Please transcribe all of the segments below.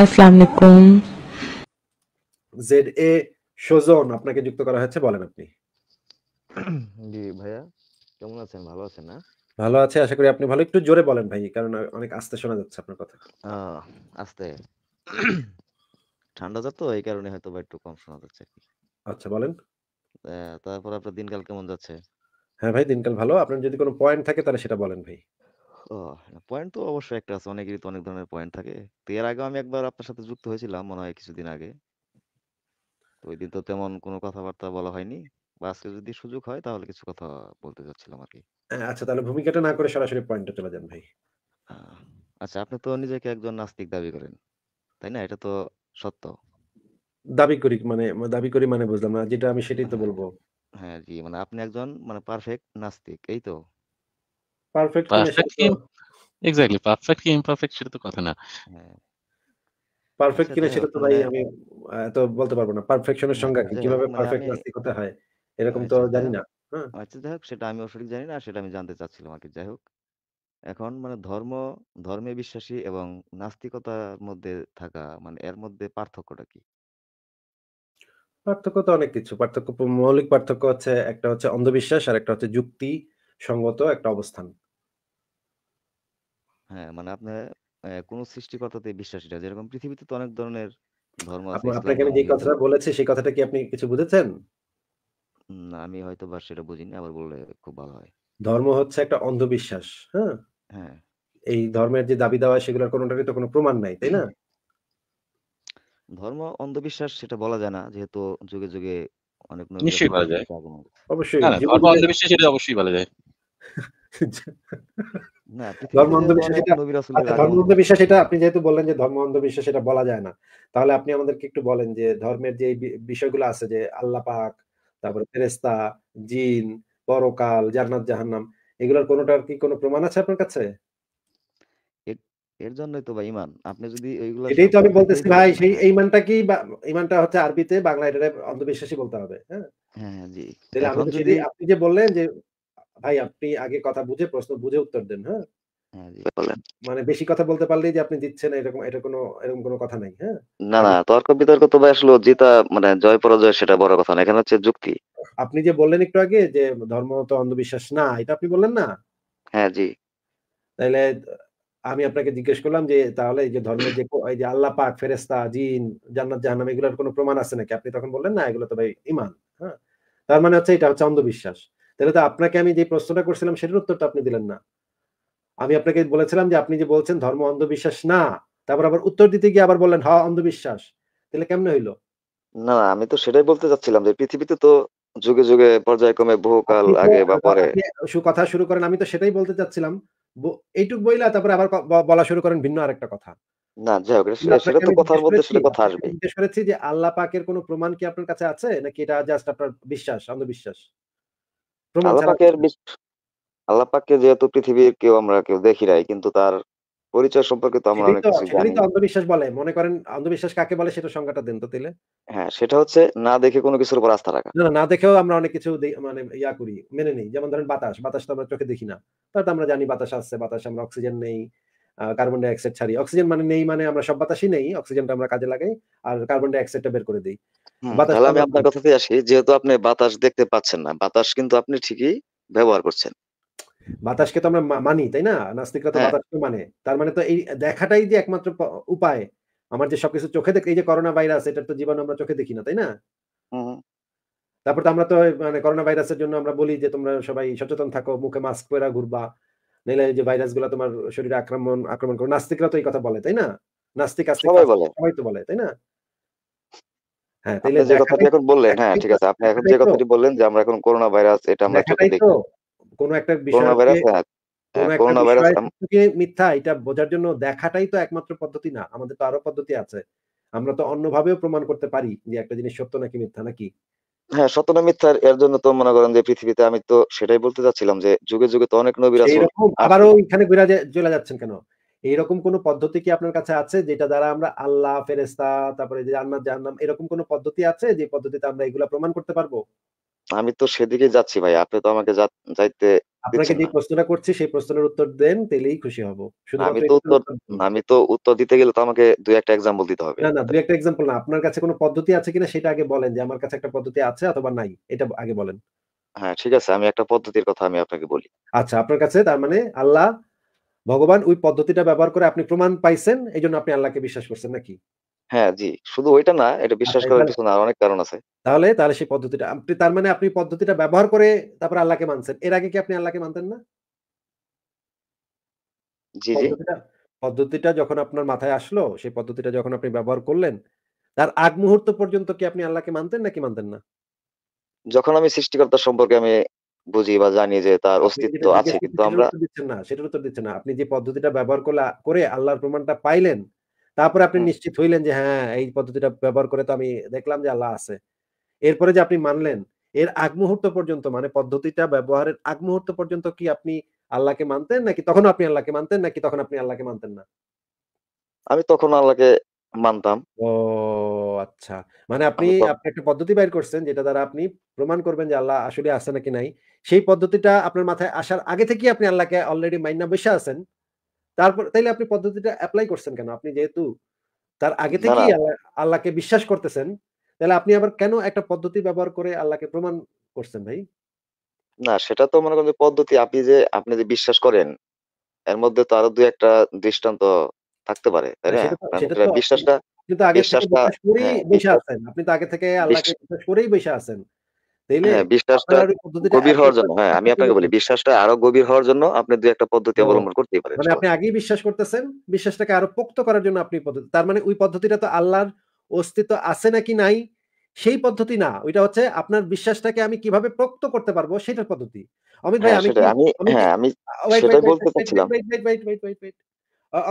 আসসালামু জেড এ সোজন আপনাকে যুক্ত করা হয়েছে বলেন আপনি জি ভাইয়া কেমন আছেন ভালো আছেন না ভালো আছে আশা করি আপনি ভালো একটু জোরে বলেন ভাই কারণ অনেক আস্তে শোনা যাচ্ছে আপনার কথা আস্তে ঠান্ডা যা তো এই কারণে হয়তো বা একটু কম শোনা যাচ্ছে আচ্ছা বলেন তারপর আপনার দিনকাল কেমন যাচ্ছে হ্যাঁ ভাই দিনকাল ভালো আপনার যদি কোনো পয়েন্ট থাকে তাহলে সেটা বলেন ভাই ও পয়েন্ট তো অবশ্যই একটা আছে অনেকেরই তো অনেক ধরনের পয়েন্ট থাকে তো এর আগেও আমি একবার আপনার সাথে যুক্ত হয়েছিলাম মনে হয় কিছুদিন আগে তো ওই দিন তো তেমন কোনো কথাবার্তা বলা হয়নি বা আজকে যদি সুযোগ হয় তাহলে কিছু কথা বলতে চাচ্ছিলাম আর কি আচ্ছা তাহলে ভূমিকাটা না করে সরাসরি পয়েন্টে চলে যান ভাই আচ্ছা আপনি তো নিজেকে একজন নাস্তিক দাবি করেন তাই না এটা তো সত্য দাবি করি মানে দাবি করি মানে বুঝলাম না যেটা আমি সেটাই তো হ্যাঁ, বলবো হ্যাঁ জি মানে আপনি একজন মানে পারফেক্ট নাস্তিক এই তো পারফেক্ট পারফেক্ট এক্স্যাক্টলি পারফেক্ট সেটা তো কথা না পারফেক্ট কিনা সেটা তো ভাই আমি তো বলতে পারবো না পারফেকশনের সংজ্ঞা কি আচ্ছা, কিভাবে পারফেক্ট নাস্তিক হতে হয় এরকম তো আচ্ছা, আচ্ছা, জানি না আচ্ছা যাই হোক সেটা আমি জানি না সেটা আমি জানতে চাচ্ছিলাম আর কি যাই হোক এখন মানে ধর্ম ধর্মে বিশ্বাসী এবং নাস্তিকতার মধ্যে থাকা মানে এর মধ্যে পার্থক্যটা কি পার্থক্য তো অনেক কিছু পার্থক্য মৌলিক পার্থক্য হচ্ছে একটা হচ্ছে অন্ধবিশ্বাস আর একটা হচ্ছে যুক্তি সঙ্গত একটা অবস্থান হ্যাঁ মানে আপনারা কোন সৃষ্টিকর্তাতে বিশ্বাসী না যেরকম পৃথিবীতে তো অনেক ধরনের ধর্ম আছে আপনাকে আমি যে কথাটা বলেছি সেই কথাটা কি আপনি কিছু বুঝেছেন না আমি হয়তো বা সেটা বুঝিনি আবার বললে খুব ভালো হয় ধর্ম হচ্ছে একটা অন্ধবিশ্বাস হ্যাঁ হ্যাঁ এই ধর্মের যে দাবি দাওয়া সেগুলোর কোনোটারই তো কোনো প্রমাণ নাই তাই না ধর্ম অন্ধবিশ্বাস সেটা বলা যায় না যেহেতু যুগে যুগে অনেক নিশ্চয়ই বলা যায় অবশ্যই ধর্ম অন্ধবিশ্বাস সেটা অবশ্যই বলা যায় ধর্ম এটা আচ্ছা, আপনি যেহেতু বললেন যে ধর্ম অন্ধবিশ্বাস এটা বলা যায় না তাহলে আপনি আমাদেরকে একটু বলেন যে ধর্মের যে বিষয়গুলো আছে যে আল্লাহ পাক তারপরে ফেরেস্তা জিন পরকাল জান্নাত জাহান্নাম এগুলোর কোনোটার কি কোনো প্রমাণ আছে আপনার কাছে এর জন্যই তো ভাই ইমান আপনি যদি ওইগুলো এটাই তো আমি বলতেছি ভাই সেই ইমানটা কি ইমানটা হচ্ছে আরবিতে বাংলা এটা অন্ধবিশ্বাসী বলতে হবে হ্যাঁ হ্যাঁ, হ্যাঁ জি তাহলে আপনি যদি আপনি যে বললেন যে ভাই আপনি আগে কথা বুঝে প্রশ্ন বুঝে উত্তর দেন হ্যাঁ, হ্যাঁ মানে বেশি কথা বলতে পারলেই যে আপনি জিতছেন এরকম এটা কোনো এরকম কোনো কথা নাই হ্যাঁ না না মানে তর্ক বিতর্ক তো ভাই আসলে জিতা মানে জয় পরাজয় সেটা বড় কথা না এখানে হচ্ছে যুক্তি আপনি যে বললেন একটু আগে যে ধর্ম তো অন্ধবিশ্বাস না এটা আপনি বললেন না হ্যাঁ জি তাহলে আমি আপনাকে জিজ্ঞেস করলাম যে তাহলে এই যে ধর্মের যে এই যে আল্লাহ পাক ফেরেস্তা জিন জান্নাত জাহান্নাম এগুলোর কোনো প্রমাণ আছে নাকি আপনি তখন বললেন না এগুলো তো ভাই ইমান হ্যাঁ তার মানে হচ্ছে এটা হচ্ছে অন্ধবিশ্বাস তাহলে তো আপনাকে আমি যে প্রশ্নটা করছিলাম সেটার উত্তরটা আপনি দিলেন না আমি আপনাকে বলেছিলাম যে আপনি যে বলছেন ধর্ম অন্ধবিশ্বাস না তারপর আবার উত্তর দিতে গিয়ে আবার বললেন হ্যাঁ অন্ধবিশ্বাস তাহলে কেমনে হইলো না আমি তো সেটাই বলতে চাচ্ছিলাম যে পৃথিবীতে তো যুগে যুগে পর্যায়ক্রমে বহুকাল আগে বা পরে কথা শুরু করেন আমি তো সেটাই বলতে চাচ্ছিলাম এইটুক বইলা তারপরে আবার বলা শুরু করেন ভিন্ন আরেকটা কথা না যাই হোক সেটা তো কথার মধ্যে সেটা কথা আসবে জিজ্ঞেস করেছি যে আল্লাহ পাকের কোনো প্রমাণ কি আপনার কাছে আছে নাকি এটা জাস্ট আপনার বিশ্বাস অন্ধবিশ্বাস আল্লাপাকের যেহেতু পৃথিবীর কেউ আমরা কেউ দেখি নাই কিন্তু তার পরিচয় সম্পর্কে তো আমরা অনেক কিছু জানি অন্ধবিশ্বাস বলে মনে করেন অন্ধবিশ্বাস কাকে বলে সেটা সংজ্ঞাটা দেন তো তাহলে হ্যাঁ সেটা হচ্ছে না দেখে কোনো কিছুর উপর আস্থা রাখা না না দেখেও আমরা অনেক কিছু মানে ইয়া করি মেনে নেই যেমন ধরেন বাতাস বাতাস তো আমরা চোখে দেখি না তার আমরা জানি বাতাস আসছে বাতাস আমরা অক্সিজেন নেই কার্বন ডাইঅক্সাইড ছাড়ি অক্সিজেন মানে নেই মানে আমরা সব বাতাসই নেই অক্সিজেনটা আমরা কাজে লাগাই আর কার্বন ডাইঅক্সাইডটা বের করে দিই তাহলে আমি আপনার কথাতে আসি যেহেতু আপনি বাতাস দেখতে পাচ্ছেন না বাতাস কিন্তু আপনি ঠিকই ব্যবহার করছেন বাতাসকে তো আমরা মানি তাই না নাস্তিকরা তো হ্যাঁ। বাতাসকে মানে তার মানে তো এই দেখাটাই যে একমাত্র উপায় আমার যে সবকিছু চোখে দেখে এই যে করোনা ভাইরাস এটার তো জীবন আমরা চোখে দেখি না তাই না তারপর তো আমরা তো মানে করোনা ভাইরাসের জন্য আমরা বলি যে তোমরা সবাই সচেতন থাকো মুখে মাস্ক পরা ঘুরবা নাহলে যে ভাইরাসগুলো তোমার শরীরে আক্রমণ আক্রমণ করে নাস্তিকরা তো এই কথা বলে তাই না নাস্তিক আস্তিক সবাই তো বলে তাই না হ্যাঁ, হ্যাঁ, হ্যাঁ, আমরা করোনা ভাইরাস কোনো একটা বিষয় মিথ্যা এটা বোঝার জন্য দেখাটাই তো একমাত্র পদ্ধতি না আমাদের তো আরো পদ্ধতি আছে আমরা তো প্রমাণ করতে পারি যে একটা জিনিস সত্য নাকি মিথ্যা নাকি হ্যাঁ সত্য না মিথ্যার এর জন্য তো মনে করেন যে পৃথিবীতে আমি তো সেটাই বলতে চাচ্ছিলাম যে যুগে যুগে তো অনেক নবীর আছে আবার এখানে ঘুরে চলে যাচ্ছেন কেন এইরকম কোন পদ্ধতি কি আপনার কাছে আছে যেটা দ্বারা আমরা আল্লাহ ফেরেস্তা তারপরে যে জান্নাত জাহান্নাম এরকম কোনো পদ্ধতি আছে যে পদ্ধতিতে আমরা এগুলা প্রমাণ করতে পারবো আমি তো সেদিকে যাচ্ছি ভাই আপনি তো আমাকে যাইতে আপনাকে যে প্রশ্নটা করছি সেই প্রশ্নের উত্তর দেন তাহলেই খুশি হব আমি তো উত্তর আমি তো উত্তর দিতে গেলে তো আমাকে দুই একটা एग्जांपल দিতে হবে না না দুই একটা एग्जांपल না আপনার কাছে কোনো পদ্ধতি আছে কিনা সেটা আগে বলেন যে আমার কাছে একটা পদ্ধতি আছে অথবা নাই এটা আগে বলেন হ্যাঁ ঠিক আছে আমি একটা পদ্ধতির কথা আমি আপনাকে বলি আচ্ছা আপনার কাছে তার মানে আল্লাহ ভগবান ওই পদ্ধতিটা ব্যবহার করে আপনি প্রমাণ পাইছেন এই জন্য আপনি আল্লাহকে বিশ্বাস করছেন নাকি হ্যাঁ জি শুধু ওইটা না এটা আচ্ছা, বিশ্বাস করার কিছু না অনেক কারণ আছে তাহলে তাহলে সেই পদ্ধতিটা তার মানে আপনি পদ্ধতিটা ব্যবহার করে তারপর আল্লাহকে মানছেন এর আগে কি আপনি আল্লাহকে মানতেন না জি জি পদ্ধতিটা যখন আপনার মাথায় আসলো সেই পদ্ধতিটা যখন আপনি ব্যবহার করলেন তার আগ মুহূর্ত পর্যন্ত কি আপনি আল্লাহকে মানতেন নাকি মানতেন না যখন আমি সৃষ্টিকর্তা সম্পর্কে আমি বুঝি বা জানি যে তার অস্তিত্ব আছে কিন্তু আমরা দিচ্ছেন না সেটার উত্তর দিচ্ছেন না আপনি যে পদ্ধতিটা ব্যবহার করে আল্লাহর প্রমাণটা পাইলেন তারপরে আপনি নিশ্চিত হইলেন যে হ্যাঁ এই পদ্ধতিটা ব্যবহার করে তো আমি দেখলাম যে আল্লাহ আছে এরপরে যে আপনি মানলেন এর আগ মুহূর্ত পর্যন্ত মানে পদ্ধতিটা ব্যবহারের আগ মুহূর্ত পর্যন্ত কি আপনি আল্লাহকে মানতেন নাকি তখন আপনি আল্লাহকে মানতেন নাকি তখন আপনি আল্লাহকে মানতেন না আমি তখন আল্লাহকে মানতাম ও আচ্ছা মানে আপনি আপনি একটা পদ্ধতি বাইর করছেন যেটা দ্বারা আপনি প্রমাণ করবেন যে আল্লাহ আসলে আছে নাকি নাই সেই পদ্ধতিটা আপনার মাথায় আসার আগে থেকে আপনি আল্লাহকে অলরেডি মাইনা বসে আছেন তারপর তাইলে আপনি পদ্ধতিটা অ্যাপ্লাই করছেন কেন আপনি যেহেতু তার আগে থেকেই আল্লাহকে বিশ্বাস করতেছেন তাহলে আপনি আবার কেন একটা পদ্ধতি ব্যবহার করে আল্লাহকে প্রমাণ করছেন ভাই না সেটা তো মনে করেন পদ্ধতি আপনি যে আপনি যে বিশ্বাস করেন এর মধ্যে তো আরো দুই একটা দৃষ্টান্ত থাকতে পারে তাই না মানে বিশ্বাসটা কিন্তু আগে বিশ্বাস হ্যাঁ, আপনি তো আগে থেকে আল্লাহকে বিশ্বাস করেই বসে আছেন পোক্ত করার জন্য আপনি পদ্ধতি তার মানে ওই পদ্ধতিটা তো আল্লাহর অস্তিত্ব আছে নাকি নাই সেই পদ্ধতি না ওইটা হচ্ছে আপনার বিশ্বাসটাকে আমি কিভাবে পোক্ত করতে পারবো সেটার পদ্ধতি অমিত ভাই আমি হ্যাঁ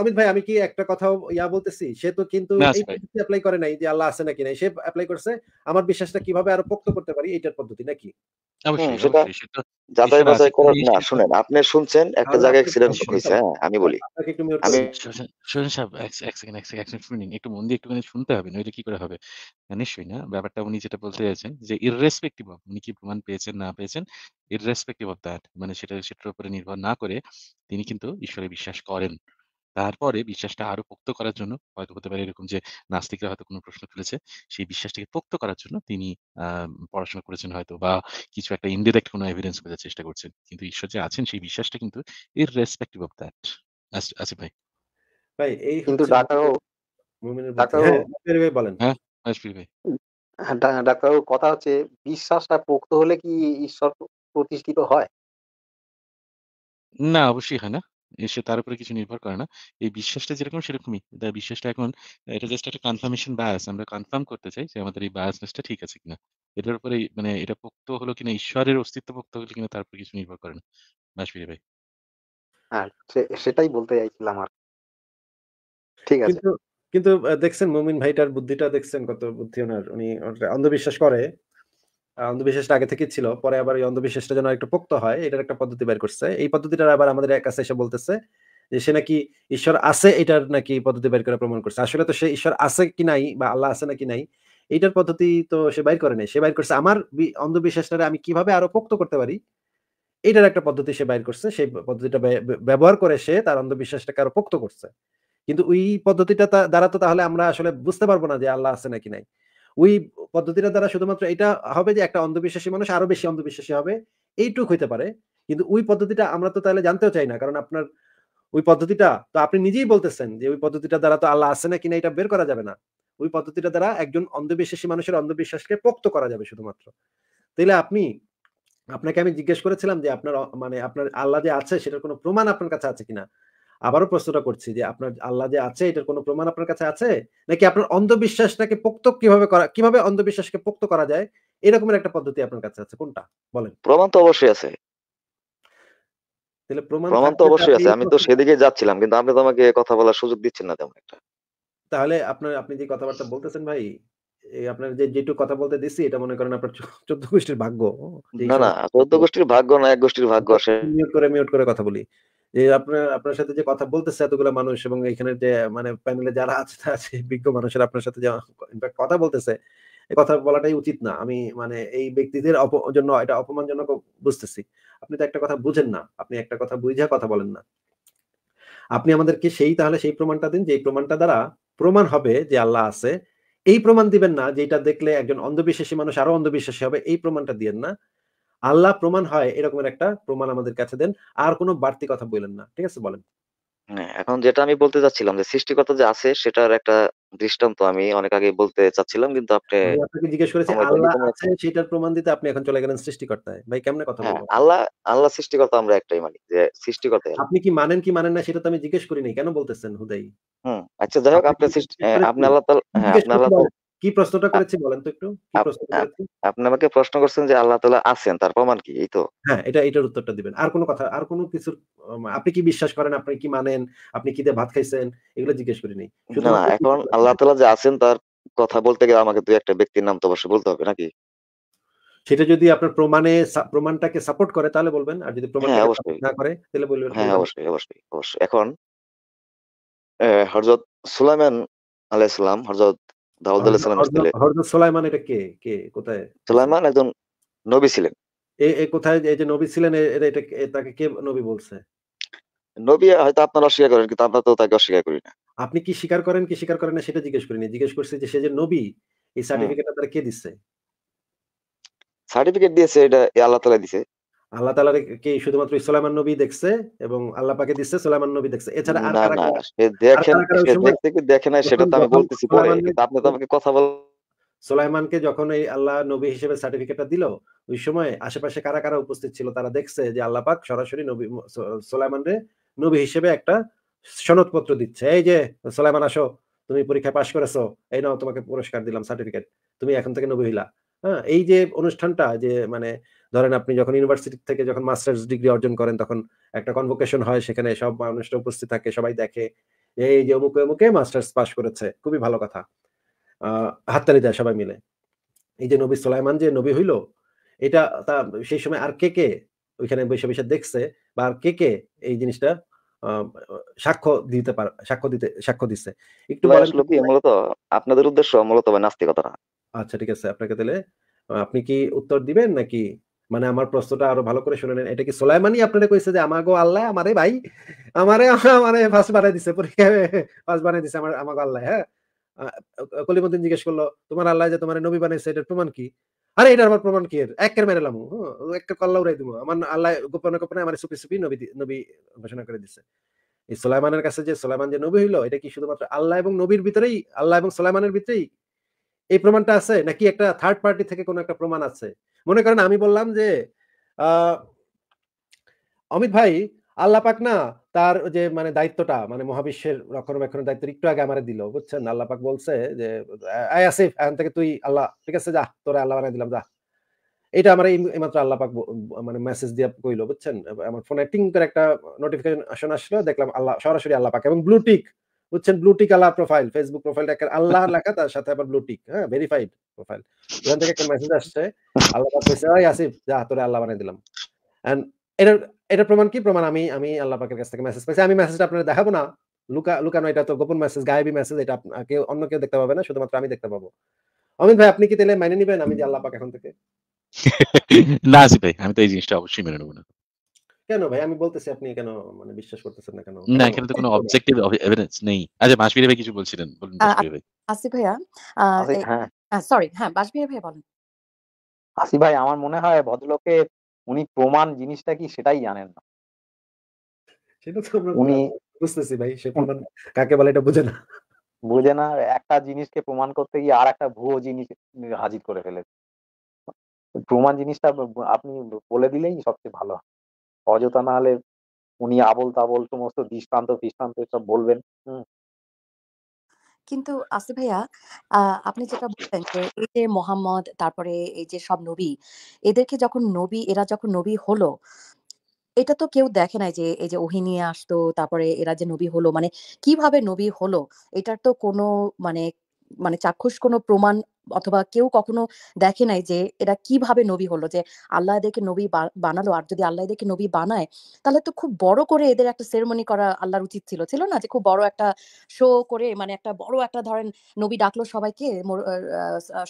অমিত ভাই আমি কি একটা কথা ইয়া বলতেছি সে তো কিন্তু এই অ্যাপ্লাই করে নাই যে আল্লাহ আছে নাকি নাই সে অ্যাপ্লাই করছে আমার বিশ্বাসটা কিভাবে আরো পোক্ত করতে পারি এটার পদ্ধতি নাকি যাচাই বাছাই করার না শুনেন আপনি শুনছেন একটা জায়গায় অ্যাক্সিডেন্ট হয়েছে হ্যাঁ, আমি বলি আমি শুনেন সাহেব এক সেকেন্ড এক সেকেন্ড শুনিন একটু মন দিয়ে একটুখানি শুনতে হবে নইলে কি করে হবে হ্যাঁ, নিশ্চয়ই না ব্যাপারটা উনি যেটা বলতে চাইছেন যে ইররেসপেক্টিভ অফ উনি কি প্রমাণ পেয়েছেন না পেয়েছেন ইররেসপেক্টিভ অফ দ্যাট মানে সেটা সেটার উপরে নির্ভর না করে তিনি কিন্তু ঈশ্বরে বিশ্বাস করেন তারপরে বিশ্বাসটা আরো পোক্ত করার জন্য হয়তো হতে পারে এরকম যে নাস্তিকরা হয়তো কোনো প্রশ্ন তুলেছে সেই বিশ্বাসটাকে পোক্ত করার জন্য তিনি পড়াশোনা করেছেন হয়তো বা কিছু একটা ইনডিরেক্ট কোনো এভিডেন্স খোঁজার চেষ্টা করছেন কিন্তু ঈশ্বর যে আছেন সেই বিশ্বাসটা কিন্তু এর রেসপেক্টিভ অফ দ্যাট আছে ভাই ভাই এই কিন্তু ডাক্তারও হ্যাঁ, বলেন হ্যাঁ, হ্যাঁ, কথা হচ্ছে বিশ্বাসটা পোক্ত হলে কি ঈশ্বর প্রতিষ্ঠিত হয় না অবশ্যই হয় না সে তার উপরে কিছু নির্ভর করে না এই বিশ্বাসটা যেরকম সেরকমই বিশ্বাসটা এখন এটা জাস্ট একটা কনফার্মেশন বায়াস আমরা কনফার্ম করতে চাই যে আমাদের এই বায়াসনেসটা ঠিক আছে কিনা এটার উপরে মানে এটা পোক্ত হলো কিনা ঈশ্বরের অস্তিত্ব পোক্ত হলো কিনা তার উপর কিছু নির্ভর করে না বাসবিরি ভাই হ্যাঁ সেটাই বলতে চাইছিলাম আর ঠিক আছে কিন্তু দেখছেন মুমিন ভাইটার বুদ্ধিটা দেখছেন কত বুদ্ধি ওনার উনি অন্ধবিশ্বাস করে অন্ধবিশ্বাসটা আগে থেকে ছিল পরে আবার এই অন্ধবিশ্বাসটা যেন একটু পোক্ত হয় এটার একটা পদ্ধতি বের করছে এই পদ্ধতিটা আবার আমাদের কাছে এসে বলতেছে যে সে নাকি ঈশ্বর আছে এটার নাকি পদ্ধতি বের করে প্রমাণ করছে আসলে তো সে ঈশ্বর আছে কি নাই বা আল্লাহ আছে নাকি নাই এইটার পদ্ধতি তো সে বাইর করে নাই সে বাইর করছে আমার অন্ধবিশ্বাসটা আমি কিভাবে আরো পোক্ত করতে পারি এটার একটা পদ্ধতি সে বাইর করছে সেই পদ্ধতিটা ব্যবহার করে সে তার অন্ধবিশ্বাসটাকে আরো পোক্ত করছে কিন্তু ওই পদ্ধতিটা দ্বারা তো তাহলে আমরা আসলে বুঝতে পারবো না যে আল্লাহ আছে নাকি নাই ওই পদ্ধতিটা দ্বারা শুধুমাত্র এটা হবে যে একটা অন্ধবিশ্বাসী মানুষ আরো বেশি অন্ধবিশ্বাসী হবে এইটুক হইতে পারে কিন্তু ওই পদ্ধতিটা আমরা তো তাহলে জানতেও চাই না কারণ আপনার ওই পদ্ধতিটা তো আপনি নিজেই বলতেছেন যে ওই পদ্ধতিটা দ্বারা তো আল্লাহ আছে না কিনা এটা বের করা যাবে না ওই পদ্ধতিটা দ্বারা একজন অন্ধবিশ্বাসী মানুষের অন্ধবিশ্বাসকে পোক্ত করা যাবে শুধুমাত্র তাহলে আপনি আপনাকে আমি জিজ্ঞেস করেছিলাম যে আপনার মানে আপনার আল্লাহ যে আছে সেটার কোনো প্রমাণ আপনার কাছে আছে কিনা আবারও প্রশ্নটা করছি যে আপনার আল্লাহ যে আছে এটার কোনো প্রমাণ আপনার কাছে আছে নাকি আপনার অন্ধবিশ্বাসটাকে পোক্ত কিভাবে করা কিভাবে অন্ধবিশ্বাসকে পোক্ত করা যায় এরকমের একটা পদ্ধতি আপনার কাছে আছে কোনটা বলেন প্রমাণ তো অবশ্যই আছে তাহলে প্রমাণ তো অবশ্যই আছে আমি তো সেদিকে যাচ্ছিলাম কিন্তু আপনি তো আমাকে কথা বলার সুযোগ দিচ্ছেন না তেমন একটা তাহলে আপনার আপনি যে কথাবার্তা বলতেছেন ভাই আপনার যে যেটুকু কথা বলতে দিছি এটা মনে করেন আপনার চোদ্দ গোষ্ঠীর ভাগ্য না না চোদ্দ গোষ্ঠীর ভাগ্য না এক গোষ্ঠীর ভাগ্য মিউট করে মিউট করে কথা বলি যে আপনার আপনার সাথে যে কথা বলতেছে এতগুলো মানুষ এবং এখানে যে মানে প্যানেলে যারা আছে আছে বিজ্ঞ মানুষের আপনার সাথে যে কথা বলতেছে এই কথা বলাটাই উচিত না আমি মানে এই ব্যক্তিদের জন্য এটা অপমানজনক বুঝতেছি আপনি তো একটা কথা বুঝেন না আপনি একটা কথা বুঝা কথা বলেন না আপনি আমাদেরকে সেই তাহলে সেই প্রমাণটা দিন যে এই প্রমাণটা দ্বারা প্রমাণ হবে যে আল্লাহ আছে এই প্রমাণ দিবেন না যেটা দেখলে একজন অন্ধবিশ্বাসী মানুষ আরো অন্ধবিশ্বাসী হবে এই প্রমাণটা দিয়েন না আল্লাহ প্রমাণ হয় এরকমের একটা প্রমাণ আমাদের কাছে দেন আর কোনো বাড়তি কথা বলেন না ঠিক আছে বলেন হ্যাঁ, এখন যেটা আমি বলতে চাচ্ছিলাম যে সৃষ্টিকর্তা যে আছে সেটার একটা দৃষ্টান্ত আমি অনেক আগে বলতে চাচ্ছিলাম কিন্তু আপনি আপনাকে জিজ্ঞেস করেছি আল্লাহ আছে সেটার প্রমাণ দিতে আপনি এখন চলে গেলেন সৃষ্টিকর্তায় ভাই কেমনে কথা হ্যাঁ, বলবো আল্লাহ আল্লাহ সৃষ্টিকর্তা আমরা একটাই মানি যে সৃষ্টিকর্তা আপনি কি মানেন কি মানেন না সেটা তো আমি জিজ্ঞেস করি নাই কেন বলতেছেন হুদাই হুম আচ্ছা যাই হোক আপনি আপনি আল্লাহ তাআলা হ্যাঁ আপনি আল্লাহ কি প্রশ্নটা করেছি বলেন তো একটু আপনি আমাকে প্রশ্ন করছেন যে আল্লাহ তালা আছেন তার প্রমাণ কি এই তো হ্যাঁ এটা এটার উত্তরটা দিবেন আর কোনো কথা আর কোনো কিছু আপনি কি বিশ্বাস করেন আপনি কি মানেন আপনি দিয়ে ভাত খাইছেন এগুলো জিজ্ঞেস করি এখন আল্লাহ মানে তালা যে আছেন তার কথা বলতে গেলে আমাকে দুই একটা ব্যক্তির নাম তো অবশ্যই বলতে হবে নাকি সেটা যদি আপনার প্রমাণে প্রমাণটাকে সাপোর্ট করে তাহলে বলবেন আর যদি প্রমাণ হ্যাঁ, না করে তাহলে বলবেন হ্যাঁ অবশ্যই অবশ্যই অবশ্যই এখন হযরত সুলাইমান আলাইহিস সালাম হযরত দাউদ হযরত সুলাইমান এটা কে কে কোথায় সুলাইমান একজন নবী ছিলেন কোথায় এই যে নবী ছিলেন এটা তাকে কে নবী বলছে নবী হয়তো আপনারা অস্বীকার করেন কিন্তু আমরা তো তাকে অস্বীকার করি না আপনি কি স্বীকার করেন কি স্বীকার করেন না সেটা জিজ্ঞেস করিনি জিজ্ঞেস করছি যে সে যে নবী এই সার্টিফিকেটটা তারা কে দিচ্ছে সার্টিফিকেট দিয়েছে এটা আল্লাহ তাআলা দিয়েছে আল্লাহ তালা কি শুধুমাত্র ইসলামান নবী দেখছে এবং আল্লাহ পাকে দিচ্ছে সালামান নবী দেখছে এছাড়া আর সুলাইমানকে যখন এই আল্লাহ নবী হিসেবে সার্টিফিকেটটা দিল ওই সময় আশেপাশে কারা কারা উপস্থিত ছিল তারা দেখছে যে আল্লাহ পাক সরাসরি নবী সুলাইমান রে নবী হিসেবে একটা সনদপত্র দিচ্ছে এই যে সুলাইমান আসো তুমি পরীক্ষা পাশ করেছো এই নাও তোমাকে পুরস্কার দিলাম সার্টিফিকেট তুমি এখন থেকে নবী হইলা হ্যাঁ এই যে অনুষ্ঠানটা যে মানে ধরেন আপনি যখন ইউনিভার্সিটি থেকে যখন মাস্টার্স ডিগ্রি অর্জন করেন তখন একটা কনভোকেশন হয় সেখানে সব মানুষটা উপস্থিত থাকে সবাই দেখে এই যে অমুকে অমুকে মাস্টার্স পাশ করেছে খুবই ভালো কথা আহ হাততালি দেয় সবাই মিলে এই যে নবী সোলাইমান যে নবী হইল এটা তা সেই সময় আর কে কে ওইখানে বসে বসে দেখছে বা আর কে কে এই জিনিসটা সাক্ষ্য দিতে পার সাক্ষ্য দিতে সাক্ষ্য দিচ্ছে একটু মূলত আপনাদের উদ্দেশ্য মূলত নাস্তিকতা আচ্ছা ঠিক আছে আপনাকে তাহলে আপনি কি উত্তর দিবেন নাকি মানে আমার প্রশ্নটা আরো ভালো করে শুনে নেন এটা কি সোলাইমানি আপনারা কইছে যে আমাগো আল্লাহ আমারে ভাই আমারে আমারে ফার্স্ট বানাই দিছে পরীক্ষায় ফার্স্ট বানাই দিছে আমার আমাগো আল্লাহ হ্যাঁ কলিমুদ্দিন জিজ্ঞেস করলো তোমার আল্লাহ যে তোমার নবী বানাইছে এটার প্রমাণ কি আরে এটা আমার প্রমাণ কি এর একের মেরে লামু একের কল্লা উড়াই দিব আমার আল্লাহ গোপনে গোপনে আমার সুপি সুপি নবী নবী ঘোষণা করে দিছে এই সোলাইমানের কাছে যে সোলাইমান যে নবী হইলো এটা কি শুধুমাত্র আল্লাহ এবং নবীর ভিতরেই আল্লাহ এবং সোলাইমানের ভিতরেই এই প্রমাণটা আছে নাকি একটা থার্ড পার্টি থেকে কোনো একটা প্রমাণ আছে মনে করেন আমি বললাম যে অমিত ভাই আল্লাহ পাক না তার যে মানে দায়িত্বটা মানে মহাবিশ্বের রক্ষণাবেক্ষণের দায়িত্ব একটু আগে আমার দিল বুঝছেন আল্লাহ পাক বলছে যে আয় আসিফ এখন থেকে তুই আল্লাহ ঠিক আছে যা তোর আল্লাহ বানাই দিলাম যা এটা আমার এইমাত্র আল্লাহ পাক মানে মেসেজ দিয়ে কইলো বুঝছেন আমার ফোনে টিং করে একটা নোটিফিকেশন আসলো দেখলাম আল্লাহ সরাসরি আল্লাহ পাক এবং ব্লুটিক বুঝছেন ব্লু টিক আলা প্রোফাইল ফেসবুক প্রোফাইলটা একটা আল্লাহ লেখা তার সাথে আবার ব্লু টিক হ্যাঁ ভেরিফাইড প্রোফাইল ওখান থেকে একটা মেসেজ আসছে আল্লাহ পাক কইছে ভাই আসিফ যা তোরে আল্লাহ বানাই দিলাম এন্ড এটা এটা প্রমাণ কি প্রমাণ আমি আমি আল্লাহ পাকের কাছ থেকে মেসেজ পাইছি আমি মেসেজটা আপনারা দেখাবো না লুকা লুকানো এটা তো গোপন মেসেজ গায়েবী মেসেজ এটা আপনাকে অন্য কেউ দেখতে পাবে না শুধুমাত্র আমি দেখতে পাবো অমিত ভাই আপনি কি তাহলে মেনে নেবেন আমি যে আল্লাহ পাক এখন থেকে না আসিফ ভাই আমি তো এই জিনিসটা অবশ্যই মেনে নেবো না কেন ভাই আমি বলতেছি আপনি কেন মানে বিশ্বাস করতেছেন না কেন না এখানে তো কোনো অবজেক্টিভ এভিডেন্স নেই আচ্ছা ভাই কিছু বলছিলেন বলুন ভাইয়া সরি হ্যাঁ, হ্যাঁ ভাই বলেন ভাই আমার মনে হয় ভদ্রলোকে উনি প্রমাণ জিনিসটা কি সেটাই জানেন না সেটা তো আমরা উনি বুঝতেছি ভাই সে প্রমাণ কাকে বলে এটা বুঝে না বুঝে না একটা জিনিসকে প্রমাণ করতে গিয়ে আর একটা ভুয়ো জিনিস হাজির করে ফেলেছে প্রমাণ জিনিসটা আপনি বলে দিলেই সবচেয়ে ভালো হয় অযথা না হলে উনি আবল তাবল সমস্ত দৃষ্টান্ত ফিষ্টান্ত সব বলবেন কিন্তু আসিফ ভাইয়া আপনি যেটা বলছেন যে এই যে মোহাম্মদ তারপরে এই যে সব নবী এদেরকে যখন নবী এরা যখন নবী হলো এটা তো কেউ দেখে নাই যে এই যে ওহি নিয়ে আসতো তারপরে এরা যে নবী হলো মানে কিভাবে নবী হলো এটার তো কোনো মানে মানে চাক্ষুষ কোনো প্রমাণ অথবা কেউ কখনো দেখে নাই যে এরা কিভাবে নবী হলো যে আল্লাহ এদেরকে নবী বানালো আর যদি আল্লাহ এদেরকে নবী বানায় তাহলে তো খুব বড় করে এদের একটা সেরেমনি করা আল্লাহর উচিত ছিল ছিল না যে খুব বড় একটা শো করে মানে একটা বড় একটা ধরেন নবী ডাকলো সবাইকে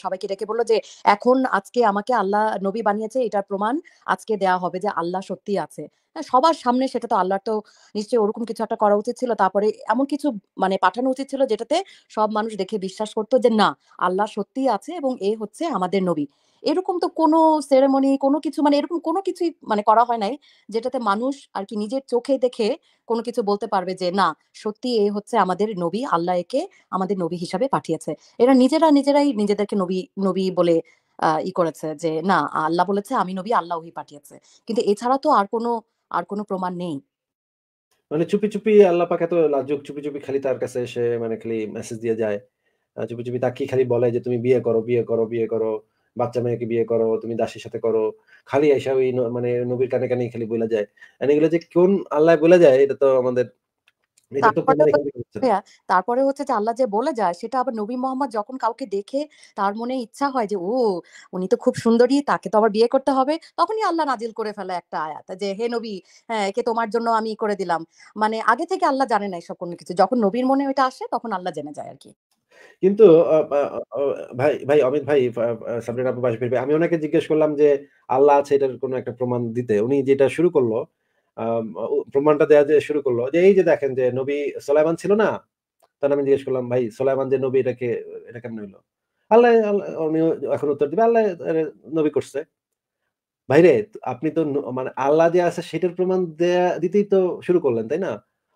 সবাইকে ডেকে বললো যে এখন আজকে আমাকে আল্লাহ নবী বানিয়েছে এটার প্রমাণ আজকে দেয়া হবে যে আল্লাহ সত্যি আছে হ্যাঁ, সবার সামনে সেটা তো আল্লাহর তো নিশ্চয়ই ওরকম কিছু একটা করা উচিত ছিল তারপরে এমন কিছু মানে পাঠানো উচিত ছিল যেটাতে সব মানুষ দেখে বিশ্বাস করতো যে না আল্লাহ সত্যি আছে এবং এ হচ্ছে আমাদের নবী এরকম তো কোনো সেরেমনি কোনো কিছু মানে এরকম কোনো কিছুই মানে করা হয় নাই যেটাতে মানুষ আর কি নিজের চোখে দেখে কোনো কিছু বলতে পারবে যে না সত্যি এ হচ্ছে আমাদের নবী আল্লাহ একে আমাদের নবী হিসাবে পাঠিয়েছে এরা নিজেরা নিজেরাই নিজেদেরকে নবী নবী বলে ই করেছে যে না আল্লাহ বলেছে আমি নবী আল্লাহ আল্লাহই পাঠিয়েছে কিন্তু এছাড়া তো আর কোনো আর কোনো প্রমাণ নেই মানে চুপি চুপি আল্লাহ পাক এত লাজুক চুপি চুপি খালি তার কাছে এসে মানে খালি মেসেজ দিয়ে যায় চুপি চুপি তাকে খালি বলে যে তুমি বিয়ে করো বিয়ে করো বিয়ে করো বাচ্চা মেয়েকে বিয়ে করো তুমি দাসীর সাথে করো খালি আইসা ওই মানে নবীর কানে কানে খালি বলে যায় এগুলো যে কোন আল্লাহ বলে যায় এটা তো আমাদের তারপরে হচ্ছে যে আল্লাহ যে বলে যায় সেটা আবার নবী মোহাম্মদ যখন কাউকে দেখে তার মনে ইচ্ছা হয় যে ও উনি তো খুব সুন্দরী তাকে তো আবার বিয়ে করতে হবে তখনই আল্লাহ নাজিল করে ফেলে একটা আয়াত যে হে নবী হ্যাঁ একে তোমার জন্য আমি করে দিলাম মানে আগে থেকে আল্লাহ জানে না এসব কোনো কিছু যখন নবীর মনে ওইটা আসে তখন আল্লাহ জেনে যায় আর কি কিন্তু ভাই ভাই অমিত ভাই সাবরিন আপু বাসফির ভাই আমি ওনাকে জিজ্ঞেস করলাম যে আল্লাহ আছে এটার কোনো একটা প্রমাণ দিতে উনি যেটা শুরু করলো প্রমাণটা দেওয়া যে শুরু করলো যে এই যে দেখেন যে নবী সোলাইমান ছিল না তাহলে আমি জিজ্ঞেস করলাম ভাই সোলাইমান যে নবী এটাকে এটা কেমন হইলো আল্লাহ উনি এখন উত্তর দিবে আল্লাহ নবী করছে ভাই রে আপনি তো মানে আল্লাহ যে আছে সেটার প্রমাণ দেয়া দিতেই তো শুরু করলেন তাই না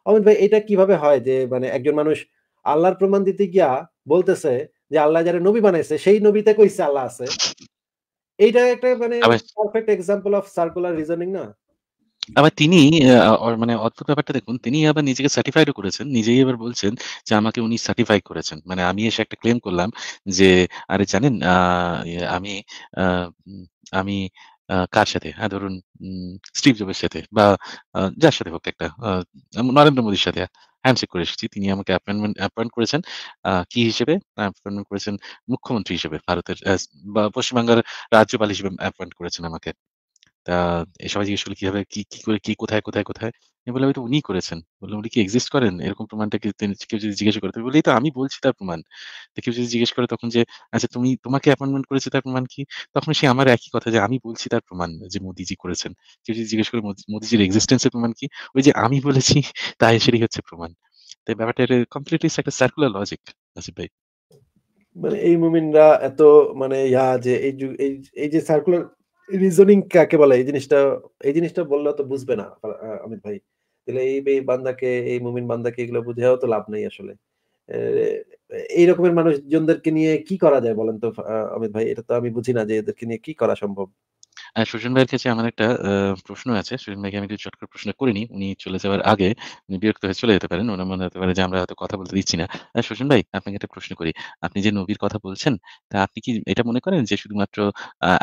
অমিত ভাই এটা কিভাবে হয় যে মানে একজন মানুষ আল্লাহর প্রমাণ দিতে গিয়া বলতেছে যে আল্লাহ যারা নবী বানাইছে সেই নবীতে কইছে আল্লাহ আছে এইটা একটা মানে perfect example of circular reasoning না আবার তিনি মানে অদ্ভুত ব্যাপারটা দেখুন তিনি আবার নিজেকে সার্টিফাইড করেছেন নিজেই এবার বলছেন যে আমাকে উনি সার্টিফাই করেছেন মানে আমি এসে একটা ক্লেম করলাম যে আরে জানেন আমি আমি কার সাথে হ্যাঁ ধরুন স্টিভ জবের সাথে বা যার সাথে হোক একটা নরেন্দ্র মোদীর সাথে হ্যান্ডশেক করে এসেছি তিনি আমাকে অ্যাপয়েন্টমেন্ট অ্যাপয়েন্ট করেছেন কি হিসেবে অ্যাপয়েন্টমেন্ট করেছেন মুখ্যমন্ত্রী হিসেবে ভারতের বা পশ্চিমবাংলার রাজ্যপাল হিসেবে অ্যাপয়েন্ট করেছেন আমাকে তা সবাই জিজ্ঞেস করল কিভাবে কি, কি করে কি কোথায়, কোথায়, কোথায়? আমি বললাম, "এটা করেছেন।" বললাম, "উনি কি এক্সিস্ট করেন? এরকম প্রমাণটা কেউ যদি জিজ্ঞেস করে?" তো তো আমি বলছি তার প্রমাণ।" কেউ যদি জিজ্ঞেস করে তখন যে, "আচ্ছা তুমি তোমাকে অ্যাপয়েন্টমেন্ট করেছে তার প্রমাণ কি?" তখন সে আমার একই কথা যে, "আমি বলছি তার প্রমাণ যে মোদিজি করেছেন।" কেউ যদি জিজ্ঞেস করে মোদিজির এক্সিস্টেন্সের প্রমাণ কি? ওই যে আমি বলেছি তাই সেটাই হচ্ছে প্রমাণ। তাই ব্যাপারটা এটা কমপ্লিটলি একটা সার্কুলার লজিক আসিফ ভাই। মানে এই মুমিনরা এত মানে ইয়া যে এই এই এই যে সার্কুলার রিজনিং কাকে বলে এই জিনিসটা এই জিনিসটা বললে তো বুঝবে না অমিত ভাই তাহলে এই বান্দাকে এই মুমিন বান্দাকে এগুলো বুঝেও তো লাভ নেই আসলে এই রকমের মানুষজনদেরকে নিয়ে কি করা যায় বলেন তো অমিত ভাই এটা তো আমি বুঝি না যে এদেরকে নিয়ে কি করা সম্ভব সুজন ভাইয়ের কাছে আমার একটা প্রশ্ন আছে সুজন ভাইকে আমি কিছু চট করে প্রশ্ন করিনি উনি চলে যাওয়ার আগে উনি বিরক্ত হয়ে চলে যেতে পারেন ওনার মনে হতে পারে যে আমরা হয়তো কথা বলতে দিচ্ছি না সুজন ভাই আপনাকে একটা প্রশ্ন করি আপনি যে নবীর কথা বলছেন তা আপনি কি এটা মনে করেন যে শুধুমাত্র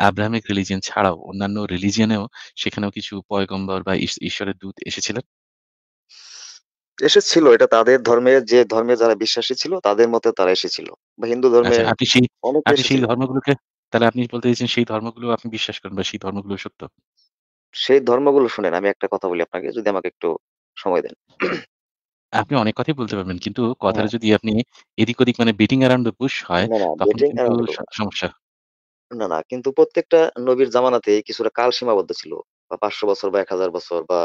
আব্রাহামিক রিলিজিয়ান ছাড়াও অন্যান্য রিলিজিয়ানেও সেখানেও কিছু পয়গম্বর বা ঈশ্বরের দূত এসেছিলেন এসেছিল এটা তাদের ধর্মে যে ধর্মে যারা বিশ্বাসী ছিল তাদের মতে তারা এসেছিল বা হিন্দু ধর্মে আচ্ছা, অনেক ধর্মগুলোকে তাহলে আপনি বলতে চাইছেন সেই ধর্মগুলো আপনি বিশ্বাস করেন বা সেই ধর্মগুলো সত্য? সেই ধর্মগুলো শুনেন, আমি একটা কথা বলি আপনাকে যদি আমাকে একটু সময় দেন। আপনি অনেক কথাই বলতে পারবেন। কিন্তু কথার হ্যাঁ। যদি আপনি এদিক ওদিক মানে বিটিং অ্যারাউন্ড দ্য বুশ হয় তখন কিন্তু না। কিন্তু প্রত্যেকটা নবীর জামানাতে কিছুটা কাল সীমাবদ্ধ ছিল। বা পাঁচশো বছর বা এক হাজার বছর বা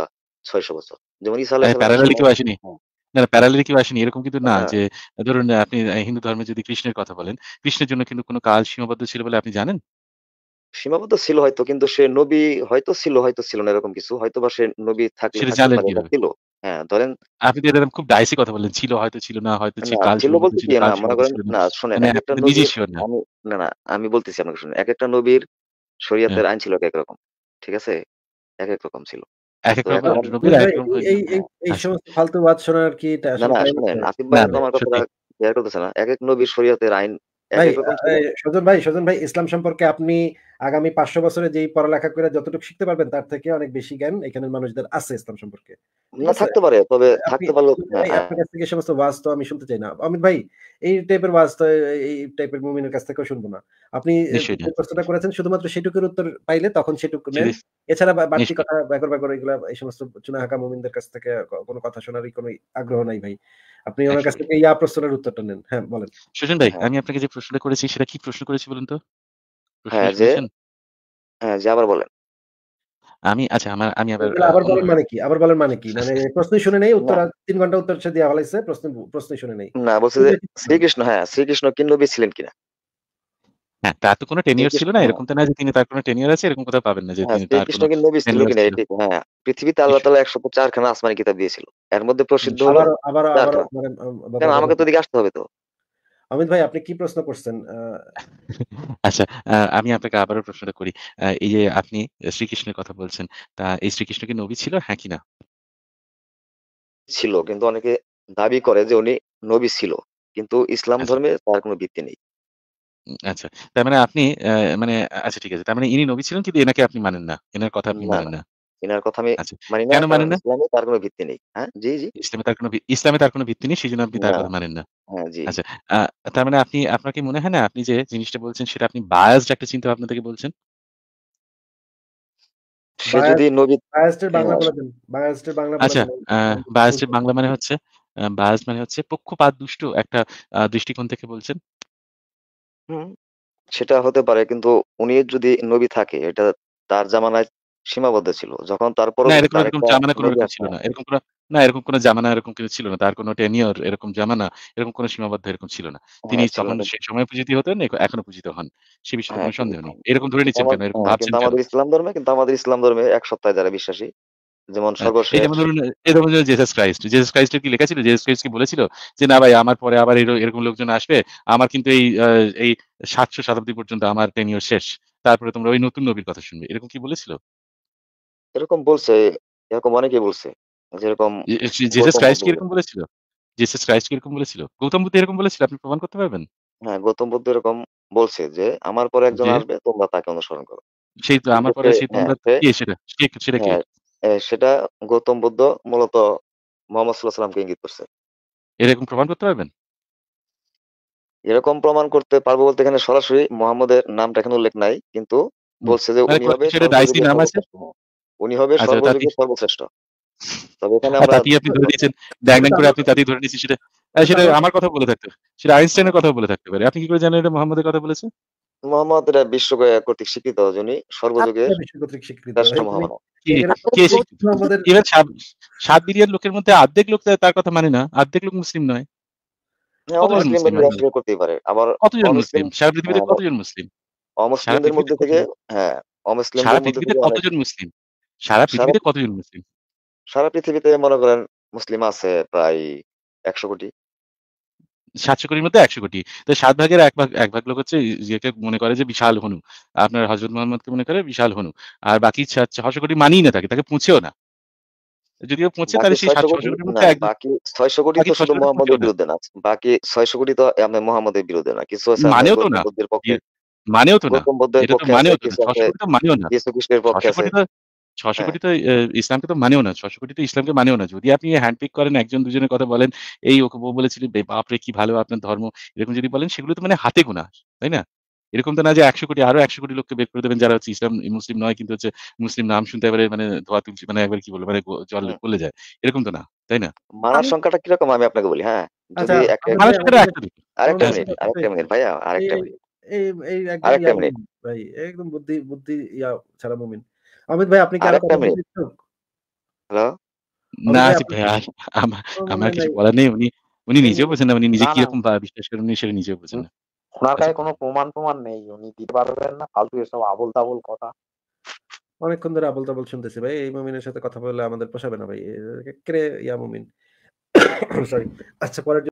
৬০০ বছর। যেমন ইসা আলাইহিস আলাহিসাল্লামের মানে প্যারালালি আসেনি? হ্যাঁ। না কেউ আসেনি এরকম কিন্তু না হ্যাঁ। যে ধরুন আপনি হিন্দু ধর্মে যদি কৃষ্ণের কথা বলেন কৃষ্ণের জন্য কিন্তু কোনো কাল সীমাবদ্ধ ছিল বলে আপনি জানেন সীমাবদ্ধ ছিল হয়তো কিন্তু সে নবী হয়তো ছিল হয়তো ছিল না এরকম কিছু হয়তো বা সে নবী থাকলে ছিল হ্যাঁ ধরেন আপনি তো এরকম খুব ডাইসি কথা বললেন ছিল হয়তো ছিল না হয়তো কাল ছিল বলতে না মনে করেন না শুনেন মানে একটা নবী আমি না না আমি বলতেছি আপনাকে শুনুন এক একটা নবীর শরীয়তের হ্যাঁ। আইন ছিল এক এক রকম ঠিক আছে এক এক রকম ছিল এক এক নবীর এই আচ্ছা। সমস্ত ফালতু বাদ ভাই সজন ভাই সজন ভাই ইসলাম সম্পর্কে আপনি আগামী পাঁচশো বছরে যেই পড়ালেখা করে যতটুকু শিখতে পারবেন তার থেকে অনেক বেশি জ্ঞান এখানের মানুষদের আছে ইসলাম সম্পর্কে না থাকতে পারে তবে থাকতে পারলো হ্যাঁ, হ্যাঁ। আপনার কাছ থেকে সমস্ত ওয়াজ তো আমি শুনতে চাই না অমিত ভাই এই টাইপের ওয়াজ তো এই টাইপের মুমিনের কাছ থেকেও শুনবো না আপনি প্রশ্নটা করেছেন শুধুমাত্র সেটুকুর উত্তর পাইলে তখন সেটুকু নেন এছাড়া বাড়তি কথা ব্যাকর ব্যাকর এই সমস্ত চুনাহাকা মুমিনদের কাছ থেকে কোনো কথা শোনারই কোনো আগ্রহ নাই ভাই আপনি ওনার কাছ থেকে ইয়া প্রশ্নের উত্তরটা নেন হ্যাঁ বলেন ভাই হ্যাঁ। আমি আপনাকে যে প্রশ্নটা করেছি সেটা কি প্রশ্ন করেছি বলুন তো শ্রীকৃষ্ণ হ্যাঁ, কিনা? হ্যাঁ, তার তো কোনো ছিল না। এরকম তো না যে তিনি তার কোনো আছে এরকম পাবেন না হ্যাঁ, শ্রীকৃষ্ণ কিনা হ্যাঁ, আল্লাহ দিয়েছিল। এর মধ্যে প্রসিদ্ধ কেন আমাকে তো দিকে আসতে হবে তো। অমিত ভাই আপনি কি প্রশ্ন করছেন আচ্ছা আমি আপনাকে আবারও প্রশ্নটা করি এই যে আপনি শ্রীকৃষ্ণের কথা বলছেন তা এই শ্রীকৃষ্ণ কি নবী ছিল হ্যাঁ কিনা ছিল কিন্তু অনেকে দাবি করে যে উনি নবী ছিল কিন্তু ইসলাম আচ্ছা। ধর্মে তার কোনো ভিত্তি নেই আচ্ছা তার মানে আপনি মানে আচ্ছা ঠিক আছে তার মানে ইনি নবী ছিলেন কিন্তু এনাকে আপনি মানেন না এনার কথা আপনি মানেন না এনার কথা আমি আচ্ছা, মানি না কেন মানেন না ইসলামে তার কোনো ভিত্তি নেই হ্যাঁ জি জি ইসলামে তার কোনো ইসলামে তার কোনো ভিত্তি নেই সেজন্য আপনি তার কথা মানেন না হ্যাঁ জি আচ্ছা তার মানে আপনি আপনার কি মনে হয় না আপনি যে জিনিসটা বলছেন সেটা আপনি বায়াসড একটা চিন্তা ভাবনা থেকে বলছেন সে যদি নবী বাংলা দেন হ্যাঁ। বাংলা আচ্ছা আহ বায়াসড বাংলা মানে হচ্ছে বায়াস মানে হচ্ছে পক্ষপাত দুষ্ট একটা আহ, দৃষ্টিকোণ থেকে বলছেন হুম সেটা হতে পারে কিন্তু উনি যদি নবী থাকে এটা তার জামানায় সীমাবদ্ধ ছিল যখন তারপর না এরকম কোন জামানা এরকম কিছু ছিল না তার কোনো টেনিয়র এরকম জামানা এরকম কোন সীমাবদ্ধ এরকম ছিল না হ্যাঁ, তিনি তখন সেই সময় পূজিত হতেন এখনো পূজিত হন সে বিষয়ে হ্যাঁ, কোনো সন্দেহ নেই এরকম ধরে নিচ্ছেন কেন এরকম হ্যাঁ, ভাবছেন আমাদের ইসলাম ধর্মে কিন্তু আমাদের ইসলাম ধর্মে এক সপ্তাহে যারা বিশ্বাসী যেমন সর্বশেষ যেমন ধরুন ধরুন জেসাস ক্রাইস্ট জেসাস কি লেখা ছিল জেসাস ক্রাইস্ট কি বলেছিল যে না ভাই আমার পরে আবার এরকম লোকজন আসবে আমার কিন্তু এই এই সাতশো শতাব্দী পর্যন্ত আমার টেনিয়র শেষ তারপরে তোমরা ওই নতুন নবীর কথা শুনবে এরকম কি বলেছিল এরকম বলছে, এরকম অনেকেই বলছে। যেরকম জি জিসাস ক্রাইস্ট বুদ্ধ কি এরকম বলেছিল? জিসাস ক্রাইস্ট কি এরকম বলেছিল? গৌতম বুদ্ধ এরকম বলেছিল? আপনি প্রমাণ করতে পারবেন? হ্যাঁ, গৌতম বুদ্ধ এরকম বলছে যে, "আমার পরে একজন আসবে, তোমরা তাকে অনুসরণ করো।" সেই তো আমার পরে সেই তোমরা হ্যাঁ, কি সেটা? সে সেটা কি হ্যাঁ, সেটা গৌতম বুদ্ধ মূলত মুহাম্মদ সাল্লাল্লাহু আলাইহি ওয়াসাল্লামকে ইঙ্গিত করছে। এরকম প্রমাণ করতে পারবেন? এরকম প্রমাণ করতে পারবো বলতে এখানে সরাসরি মুহাম্মদের নামটা এখানে উল্লেখ নাই। কিন্তু বলছে যে মানে উনি হবে সেটা দাইসি নাম আছে? উনি হবে আচ্ছা, সর্বযুগের সর্বশ্রেষ্ঠ তবে এখানে আচ্ছা, আমরা তাতি আপনি ধরে করে আপনি তাতি ধরে নিয়েছেন সেটা সেটা আমার কথা বলে থাকতে সেটা আইনস্টাইনের কথা বলে থাকতে পারে আপনি কি করে জানেন এটা মোহাম্মদের কথা বলেছে মোহাম্মদ এটা বিশ্ব কর্তৃক স্বীকৃত যিনি সর্বযুগে আচ্ছা, সাত বিরিয়ার লোকের মধ্যে অর্ধেক লোক তার কথা মানে না অর্ধেক লোক মুসলিম নয় করতেই পারে আবার কতজন মুসলিম সারা পৃথিবীতে হ্যাঁ, কতজন মুসলিম অমুসলিমদের মধ্যে হ্যাঁ কতজন মুসলিম সারা সারা পৃথিবীতে কতজন মুসলিম সারা পৃথিবীতে মনে করেন মুসলিম আছে প্রায় একশো কোটি সাতশো কোটির মধ্যে একশো কোটি তো সাত ভাগের এক ভাগ এক ভাগ লোক হচ্ছে ইয়েকে মনে করে যে বিশাল হনু আপনার হজরত মোহাম্মদকে মনে করে বিশাল হনু আর বাকি ছশো কোটি মানিয়ে না থাকে তাকে পৌঁছেও না যদিও পৌঁছে তাহলে সেই সাতশো কোটির বাকি ছয়শো কোটি তো শুধু মোহাম্মদের বিরুদ্ধে না বাকি ছয়শো কোটি তো আমি মোহাম্মদের বিরুদ্ধে না কিছু আছে মানেও তো না ইয়ে, মানেও তো না মানেও তো না কিছু কৃষ্ণের পক্ষে আছে ছশো হ্যাঁ। কোটি তো ইসলামকে তো মানেও না ছশো কোটি তো ইসলামকে মানেও না যদি আপনি হ্যান্ডপিক করেন একজন দুজনের কথা বলেন এই ওকে বউ বলেছিল বাপরে কি ভালো আপনার ধর্ম এরকম যদি বলেন সেগুলো তো মানে হাতে গোনা তাই না এরকম তো না যে একশো কোটি আরো একশো কোটি লোককে বের করে দেবেন যারা হচ্ছে ইসলাম মুসলিম নয় কিন্তু হচ্ছে মুসলিম নাম শুনতে পারে মানে ধোয়া তুলছি মানে একবার কি বলবো মানে জল বলে হ্যাঁ। যায় এরকম তো না তাই না মানার সংখ্যাটা কিরকম আমি আপনাকে বলি হ্যাঁ আচ্ছা, আরেকটা মিনিট আরেকটা মিনিট আরেকটা মিনিট এই একদম বুদ্ধি বুদ্ধি ইয়া ছাড়া মুমিন অমিত ভাই আপনি কি হ্যালো না ভাই আমার কিছু বলার নেই উনি উনি হ্যাঁ। নিজেও না উনি নিজে বিশ্বাস করেন উনি সেটা না ওনার কাছে কোনো প্রমাণ প্রমাণ নেই উনি দিতে পারবেন না ফালতু এসব আবল তাবল কথা অনেকক্ষণ ধরে আবল তাবল শুনতেছি ভাই এই মুমিনের সাথে কথা বললে আমাদের পোষাবে না ভাই ইয়া মুমিন সরি আচ্ছা পরের